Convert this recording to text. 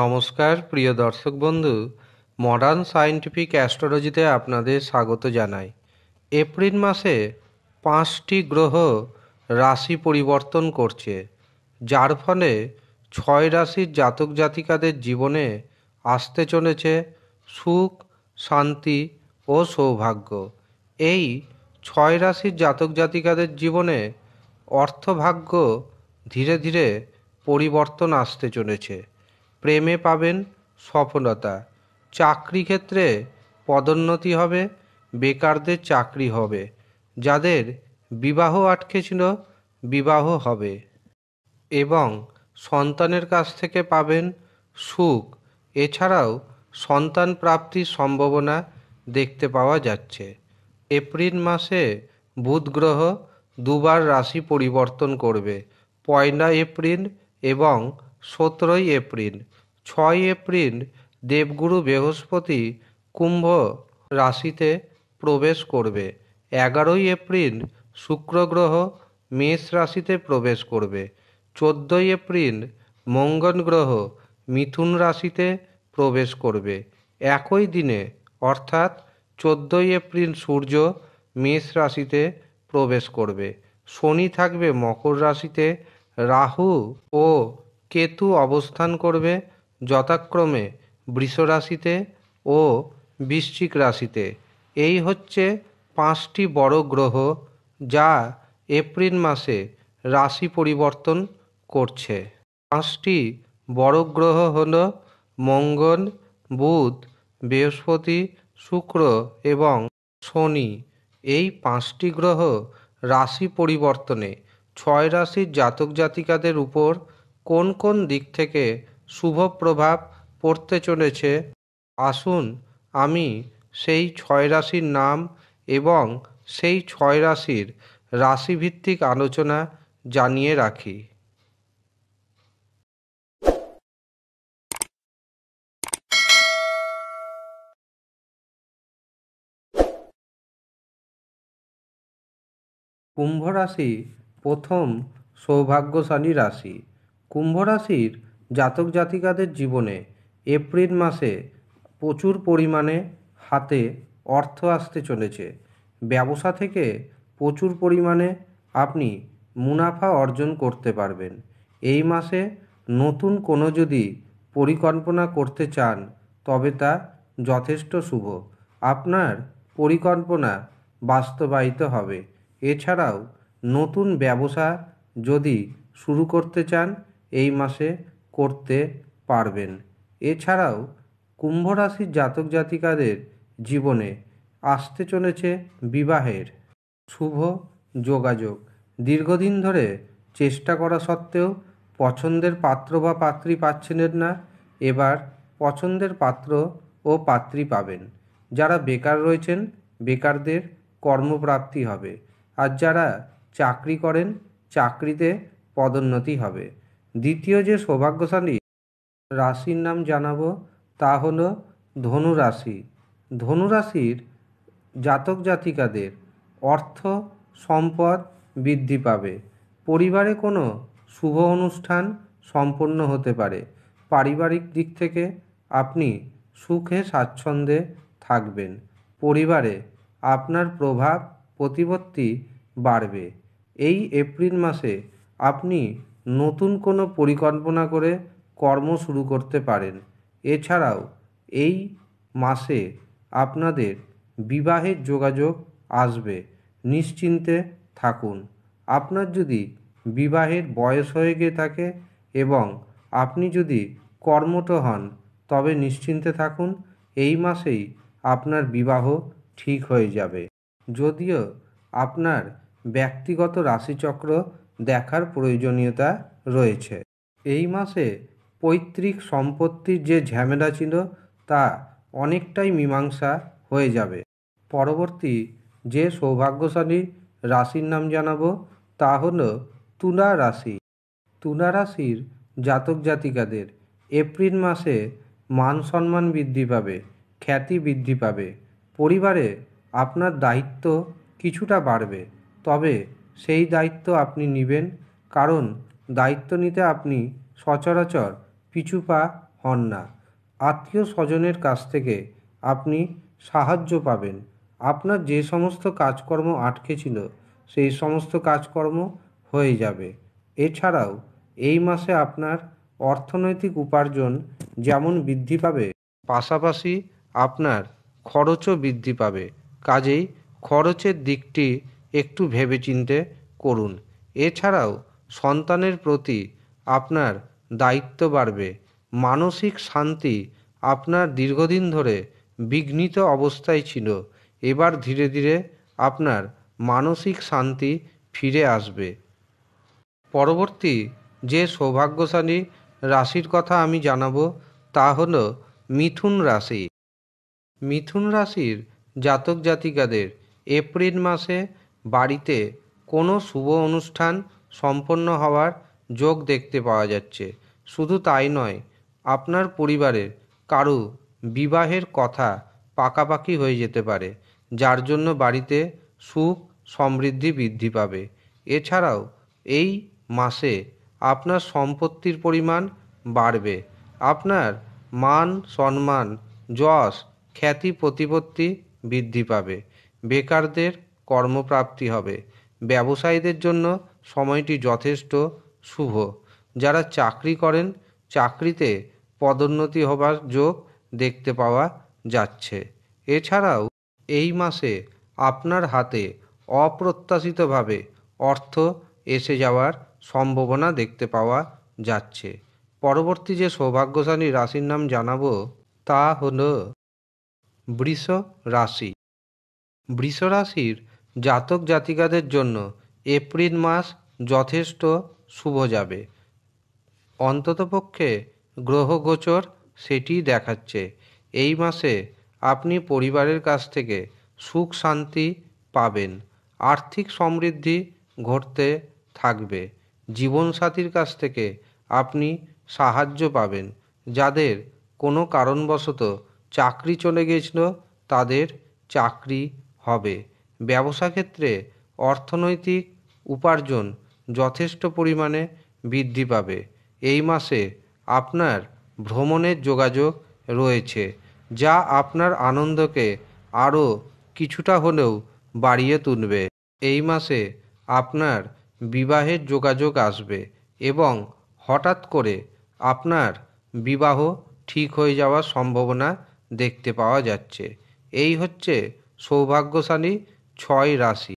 নমস্কার প্রিয় দর্শক বন্ধু মডার্ন সায়েন্টিফিক অ্যাস্ট্রোলজিতে আপনাদের স্বাগত জানাই এপ্রিল মাসে পাঁচটি গ্রহ রাশি পরিবর্তন করছে যার ফলে ছয় রাশির জাতক জাতিকাদের জীবনে আসতে চলেছে সুখ শান্তি ও সৌভাগ্য এই ছয় রাশির জাতক জাতিকাদের জীবনে অর্থভাগ্য ধীরে ধীরে পরিবর্তন আসতে চলেছে প্রেমে পাবেন সফলতা চাকরি ক্ষেত্রে পদোন্নতি হবে বেকারদের চাকরি হবে যাদের বিবাহ আটকে ছিল বিবাহ হবে এবং সন্তানের কাছ থেকে পাবেন সুখ এছাড়াও সন্তান প্রাপ্তির সম্ভাবনা দেখতে পাওয়া যাচ্ছে এপ্রিল মাসে বুধ গ্রহ দুবার রাশি পরিবর্তন করবে পয়লা এপ্রিল এবং সতেরোই এপ্রিল ছয় এপ্রিল দেবগুরু বৃহস্পতি কুম্ভ রাশিতে প্রবেশ করবে এগারোই এপ্রিল শুক্র গ্রহ মেষ রাশিতে প্রবেশ করবে চোদ্দোই এপ্রিল মঙ্গল গ্রহ মিথুন রাশিতে প্রবেশ করবে একই দিনে অর্থাৎ চোদ্দোই এপ্রিল সূর্য মেষ রাশিতে প্রবেশ করবে শনি থাকবে মকর রাশিতে রাহু ও কেতু অবস্থান করবে যথাক্রমে বৃষ রাশিতে ও বৃশ্চিক রাশিতে এই হচ্ছে পাঁচটি বড় গ্রহ যা এপ্রিল মাসে রাশি পরিবর্তন করছে পাঁচটি বড় গ্রহ হল মঙ্গল বুধ বৃহস্পতি শুক্র এবং শনি এই পাঁচটি গ্রহ রাশি পরিবর্তনে ছয় রাশির জাতক জাতিকাদের উপর কোন কোন দিক থেকে শুভ প্রভাব পড়তে চলেছে আসুন আমি সেই ছয় রাশির নাম এবং সেই ছয় রাশির রাশিভিত্তিক আলোচনা জানিয়ে রাখি কুম্ভ রাশি প্রথম সৌভাগ্যশালী রাশি কুম্ভ রাশির জাতক জাতিকাদের জীবনে এপ্রিল মাসে প্রচুর পরিমাণে হাতে অর্থ আসতে চলেছে ব্যবসা থেকে প্রচুর পরিমাণে আপনি মুনাফা অর্জন করতে পারবেন এই মাসে নতুন কোনো যদি পরিকল্পনা করতে চান তবে তা যথেষ্ট শুভ আপনার পরিকল্পনা বাস্তবায়িত হবে এছাড়াও নতুন ব্যবসা যদি শুরু করতে চান এই মাসে করতে পারবেন এছাড়াও কুম্ভ রাশির জাতক জাতিকাদের জীবনে আসতে চলেছে বিবাহের শুভ যোগাযোগ দীর্ঘদিন ধরে চেষ্টা করা সত্ত্বেও পছন্দের পাত্র বা পাত্রী পাচ্ছেন না এবার পছন্দের পাত্র ও পাত্রী পাবেন যারা বেকার রয়েছেন বেকারদের কর্মপ্রাপ্তি হবে আর যারা চাকরি করেন চাকরিতে পদোন্নতি হবে দ্বিতীয় যে সৌভাগ্যশালী রাশির নাম জানাবো তা হল ধনুরাশি ধনুরাশির জাতক জাতিকাদের অর্থ সম্পদ বৃদ্ধি পাবে পরিবারে কোনো শুভ অনুষ্ঠান সম্পন্ন হতে পারে পারিবারিক দিক থেকে আপনি সুখে স্বাচ্ছন্দ্যে থাকবেন পরিবারে আপনার প্রভাব প্রতিপত্তি বাড়বে এই এপ্রিল মাসে আপনি নতুন কোনো পরিকল্পনা করে কর্ম শুরু করতে পারেন এছাড়াও এই মাসে আপনাদের বিবাহের যোগাযোগ আসবে নিশ্চিন্তে থাকুন আপনার যদি বিবাহের বয়স হয়ে গিয়ে থাকে এবং আপনি যদি কর্মঠ হন তবে নিশ্চিন্তে থাকুন এই মাসেই আপনার বিবাহ ঠিক হয়ে যাবে যদিও আপনার ব্যক্তিগত রাশিচক্র দেখার প্রয়োজনীয়তা রয়েছে এই মাসে পৈতৃক সম্পত্তির যে ঝামেলা ছিল তা অনেকটাই মীমাংসা হয়ে যাবে পরবর্তী যে সৌভাগ্যশালী রাশির নাম জানাবো তা হল তুলা রাশি তুলা রাশির জাতক জাতিকাদের এপ্রিল মাসে মান সম্মান বৃদ্ধি পাবে খ্যাতি বৃদ্ধি পাবে পরিবারে আপনার দায়িত্ব কিছুটা বাড়বে তবে সেই দায়িত্ব আপনি নেবেন কারণ দায়িত্ব নিতে আপনি সচরাচর পিছু পা হন না আত্মীয় স্বজনের কাছ থেকে আপনি সাহায্য পাবেন আপনার যে সমস্ত কাজকর্ম আটকে ছিল সেই সমস্ত কাজকর্ম হয়ে যাবে এছাড়াও এই মাসে আপনার অর্থনৈতিক উপার্জন যেমন বৃদ্ধি পাবে পাশাপাশি আপনার খরচও বৃদ্ধি পাবে কাজেই খরচের দিকটি একটু ভেবেচিন্তে করুন এছাড়াও সন্তানের প্রতি আপনার দায়িত্ব বাড়বে মানসিক শান্তি আপনার দীর্ঘদিন ধরে বিঘ্নিত অবস্থায় ছিল এবার ধীরে ধীরে আপনার মানসিক শান্তি ফিরে আসবে পরবর্তী যে সৌভাগ্যশালী রাশির কথা আমি জানাবো তা হল মিথুন রাশি মিথুন রাশির জাতক জাতিকাদের এপ্রিল মাসে বাড়িতে কোনো শুভ অনুষ্ঠান সম্পন্ন হওয়ার যোগ দেখতে পাওয়া যাচ্ছে শুধু তাই নয় আপনার পরিবারের কারো বিবাহের কথা পাকাপাকি হয়ে যেতে পারে যার জন্য বাড়িতে সুখ সমৃদ্ধি বৃদ্ধি পাবে এছাড়াও এই মাসে আপনার সম্পত্তির পরিমাণ বাড়বে আপনার মান সম্মান যশ খ্যাতি প্রতিপত্তি বৃদ্ধি পাবে বেকারদের কর্মপ্রাপ্তি হবে ব্যবসায়ীদের জন্য সময়টি যথেষ্ট শুভ যারা চাকরি করেন চাকরিতে পদোন্নতি হবার যোগ দেখতে পাওয়া যাচ্ছে এছাড়াও এই মাসে আপনার হাতে অপ্রত্যাশিতভাবে অর্থ এসে যাওয়ার সম্ভাবনা দেখতে পাওয়া যাচ্ছে পরবর্তী যে সৌভাগ্যশালী রাশির নাম জানাবো তা হল বৃষ রাশি বৃষ রাশির জাতক জাতিকাদের জন্য এপ্রিল মাস যথেষ্ট শুভ যাবে অন্ততপক্ষে গ্রহগোচর সেটি দেখাচ্ছে এই মাসে আপনি পরিবারের কাছ থেকে সুখ শান্তি পাবেন আর্থিক সমৃদ্ধি ঘটতে থাকবে জীবনসাথীর কাছ থেকে আপনি সাহায্য পাবেন যাদের কোনো কারণবশত চাকরি চলে গেছিল তাদের চাকরি হবে ব্যবসা ক্ষেত্রে অর্থনৈতিক উপার্জন যথেষ্ট পরিমাণে বৃদ্ধি পাবে এই মাসে আপনার ভ্রমণের যোগাযোগ রয়েছে যা আপনার আনন্দকে আরও কিছুটা হলেও বাড়িয়ে তুলবে এই মাসে আপনার বিবাহের যোগাযোগ আসবে এবং হঠাৎ করে আপনার বিবাহ ঠিক হয়ে যাওয়ার সম্ভাবনা দেখতে পাওয়া যাচ্ছে এই হচ্ছে সৌভাগ্যশালী ছয় রাশি